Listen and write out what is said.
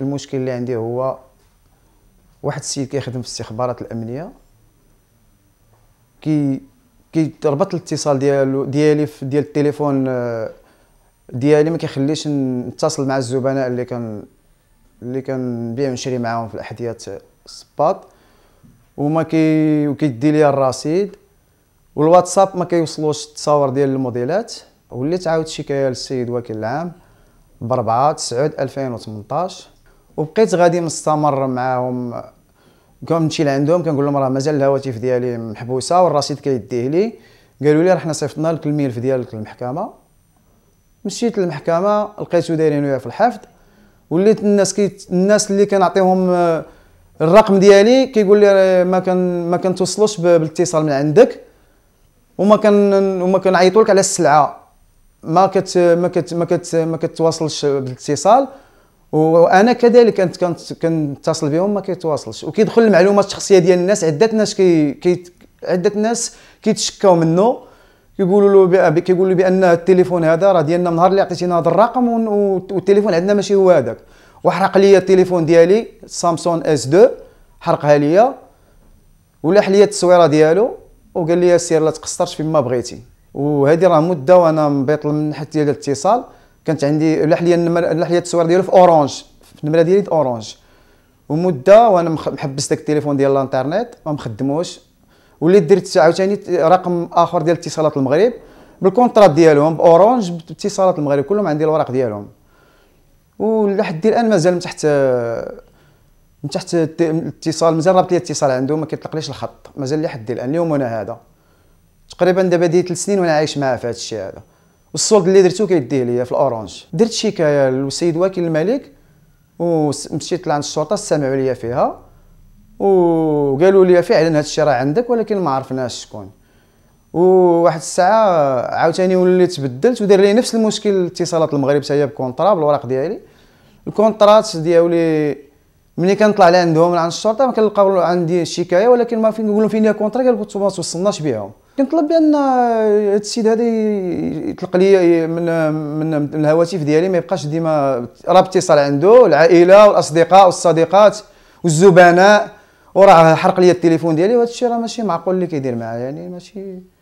المشكل اللي عندي هو واحد السيد كيخدم في الاستخبارات الامنيه كي تربط الاتصال ديالو ديالي في ديال التليفون آه، ديالي ما كيخليش نتصل مع الزبناء اللي كان اللي بيع ونشري معاهم في الاحذيه سباط وما كي وكيدي لي الرصيد والواتساب ما كيوصلوش التصاور ديال الموديلات وليت عاود شكايه للسيد وكيل العام ب 4 9 2018 وبقيت غادي مستمر معاهم كنمشي لعندهم كنقول لهم راه مازال الهواتف ديالي محبوسه والرصيد كيديه لي قالوا لي راه حنا صيفطنا لك الملف ديالك للمحكمه مشيت للمحكمه لقيتو دايرين ويا في الحفظ وليت الناس كي الناس اللي كنعطيهم آه، الرقم ديالي كيقول لي ما كان ما كنتوصلوش بالاتصال من عندك وما كان وما كنعيطولك على السلعه ما كت ما كت ما كت ما كتواصلش بالاتصال وانا كذلك كنت كنتصل بهم ما كيتواصلش وكيدخل المعلومات الشخصيه ديال الناس عده ناس كي, كي عده ناس كيتشكاو منه كيقولوا له كيقولوا بان التليفون هذا راه ديالنا من نهار اللي عطيتينا هذا الرقم والتليفون عندنا ماشي هو هذاك وحرق لي التليفون ديالي سامسون اس 2 حرقها لي ولاح لي التصويره ديالو وقال لي سير لا تقصرش فيما بغيتي وهذه راه مده وانا مبيطل من حتى ديال الاتصال كانت عندي لاح ليا لاح ليا التصوير ديالو في اورانج في النمره ديالي دي اورانج ومده وانا محبس داك التليفون ديال الانترنيت ما مخدموش وليت درت عاوتاني رقم اخر ديال اتصالات المغرب بالكونترا ديالهم باورانج باتصالات المغرب كلهم عندي الوراق ديالهم ولحد الان مازال من تحت من تحت الاتصال مازال رابط لي اتصال عندهم ما كيطلقليش الخط مازال لحد الان اليوم انا هذا تقريبا دابا دي 3 سنين وانا عايش معاه في هذا الشيء هذا والسولد اللي درتو كيديه ليا في الاورانج درت شكايه للسيد وكيل الملك ومشيت لعند الشرطه سمعوا ليا فيها وقالوا لي فعلا هذا الشيء راه عندك ولكن ما عرفناش شكون وواحد الساعه عاوتاني وليت بدلت ودار لي نفس المشكل اتصالات المغرب حتى هي بكونطرا بالوراق ديالي الكونطرات ديالي ملي كنطلع لعندهم عند الشرطه ما كنلقاو عندي شكايه ولكن ما فين نقول لهم فين هي كونطرا قالوا ما توصلناش بهم كنطلب بان هاد السيد هذا يطلق لي من من من الهواتف ديالي ما يبقاش ديما راه اتصال عنده العائله والاصدقاء والصديقات والزبناء وراه حرق لي التليفون ديالي وهذا الشيء راه ماشي معقول اللي كيدير معايا يعني ماشي